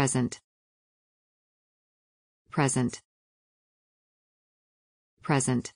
present present present